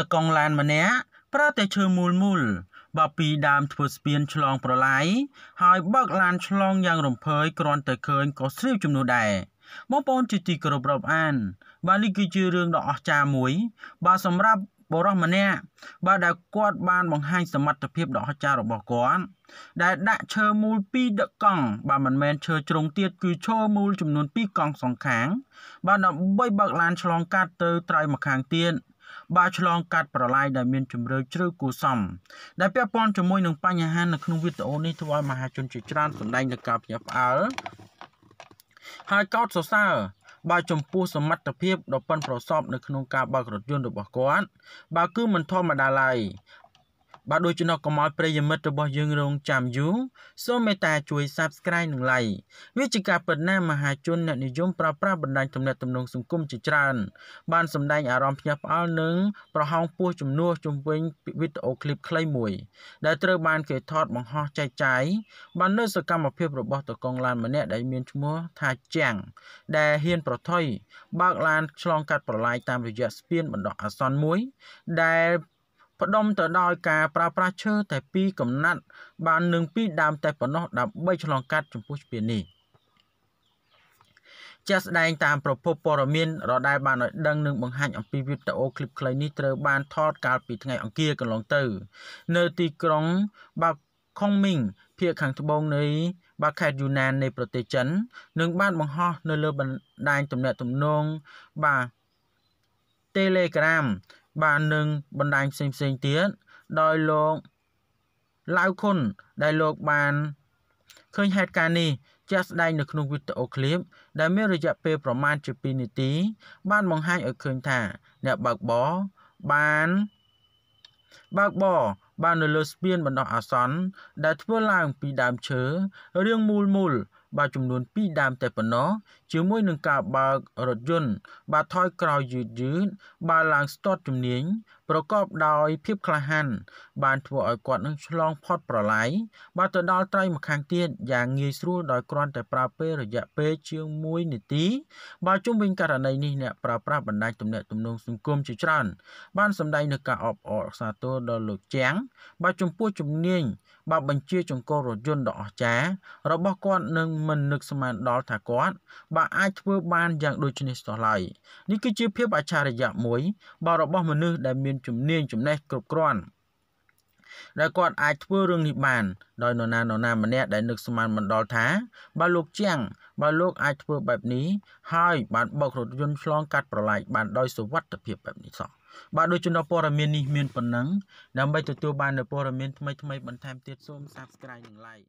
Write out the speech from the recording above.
ទៅកងឡានម្នាក់ប្រើតែឈើមូលមូលបើពីដើមធ្វើស្ពានឆ្លងប្រឡាយហើយបើកឡានឆ្លងយ៉ាងរំភើយគ្រាន់តែឃើញក៏ស្រីវចំនួនដែរបងប្អូនជាទីគោរពរាប់អាន បាទនេះគឺជារឿងដ៏អស្ចារ្យមួយបាទសម្រាប់បរិសម្នាក់បាទដែលគាត់បានបង្ហាញសមត្ថភាពដ៏អស្ចារ្យរបស់គាត់ដែលដាក់ឈើមូល2ដឹកកង់បាទមិនមែនឈើជ្រុងទៀតគឺឈើមូលចំនួន2កង់សងខាង បាទដើម្បីបើកឡានឆ្លងកាត់ទៅត្រៃមកខាងទៀតបើឆ្លងកាត់ប្រឡាយដែលមានជំរឿនជ្រៅគួរសមដែលពាក់ព័ន្ធជាមួយនឹងបញ្ហានៅក្នុងវីដេអូនេះធ្វើឲ្យមហាជនជាច្រើនសម្ដែងនឹងការភ្ញាក់ផ្អើលហើយកោតសរសើរបើចំពោះសមត្ថភាពដ៏ប៉ិនប្រសប់នៅក្នុងការបើករថយន្តរបស់គាត់បើគឺមិនធម្មតាឡើយបាទដូច្នោះកុំឲ្យប្រិយមិត្តរបស់យើងរងចាំយូរសូមមេត្តាជួយ Subscribe និង Like វាជាការពិតណាស់មហាជនអ្នកនិយមប្រើប្រាស់បណ្ដាញទំនាក់ទំនងសង្គមជាច្រើន បានសម្ដែងអារម្មណ៍ភ្ញាក់ផ្អើលនិងប្រហោងពោះជំនួសជំវិញវីដេអូឃ្លីបខ្លីមួយ ដែលត្រូវ បាន គេថតបង្ហោះចែកចាយបាននៅសកម្មភាពរបស់តកងឡាន ម្នាក់ដែលមានឈ្មោះថាជាង ដែលហ៊ានប្រថុយបើកឡានឆ្លងកាត់ប្រឡាយតាមរយៈស្ពានបណ្ដោះអាសន្នមួយដែលផ្ដុំទៅដោយការប្រើប្រាស់ឈើតែពីរកំណាត់បាននឹងពីរដើមតែប៉ុណ្ណោះដើម្បីឆ្លងកាត់ចំពោះស្ពាននេះជាក់ស្ដែងតាមប្រភពព័ត៌មានរដែលបានឲ្យដឹងនិងបង្ហាញអំពីវីដេអូឃ្លីបខ្លីនេះត្រូវបានថតកាលពីថ្ងៃអង្គារកន្លងទៅនៅទីក្រុងបាខុងមីងភាគខាងត្បូងនៃ បាខេតយូណាននៃប្រទេសចិននិងបានបង្ហោះនៅលើបណ្ដាញទំនាក់ទំនងបាទ Telegram បាននឹងបណ្ដាញផ្សេងៗទៀតដោយលោកឡាវខុនដែលលោកបានឃើញហេតុការណ៍នេះជាក់ស្ដែងនៅក្នុងវីដេអូឃ្លីប ដែលមានរយៈពេលប្រមាណជា2នាទី បានបង្ហាញឲ្យឃើញថា អ្នកបើកបរបានបើកបរបាននៅលើស្ពានបណ្ដោះអាសន្នដែលធ្វើឡើងពីដើមឈើរាងមូលមូលបាទចំនួន2ដើមតែប៉ុណ្ណោះជាមួយនឹងការបើករថយន្តបាទថយក្រោយយឺតៗបាទឡើងស្ទាត់ជំនាញប្រកបដោយភាពក្លាហាន បានធ្វើឲ្យគាត់នឹងឆ្លងផុតប្រឡាយបានទៅដល់ត្រីម្ខាងទៀតយ៉ាងងាយស្រួលដោយគ្រាន់តែប្រើពេលរយៈពេលជាង1នាទីបើជុំវិញករណីនេះអ្នកប្រើប្រាស់បណ្ដាញទំនាក់ទំនងសង្គមជាច្រើន បានសម្ដែងនូវការអបអរសាទរដល់លោកជាងបើចំពោះជំនាញបើបញ្ជាចង្កូររយន្តដ៏អស្ចារ្យរបស់គាត់នឹងមិននឹកស្មានដល់ថាគាត់បើអាចធ្វើបានយ៉ាងដូចនេះសោះឡើយនេះគឺជាភាពអច្ឆរិយៈមួយបើរបស់មនុស្សដែលមានជំនាញចំណេះគ្រប់គ្រាន់ដែលគាត់អាចធ្វើរឿងនេះបាន ដោយនរណានរណាម្នាក់ដែលនឹកស្មានមិនដល់ថាបើលោកជាងបើលោកអាចធ្វើបែបនេះហើយបានបោករថយន្តឆ្លងកាត់ប្រឡាយបានដោយសុវត្ថិភាពបែបនេះសោះបាទដូចជំនួសព័ត៌មាននេះមានប៉ុណ្ណឹងដើម្បីទទួលបាននូវព័ត៌មានថ្មីៗបន្ថែមទៀតសូម Subscribe និង Like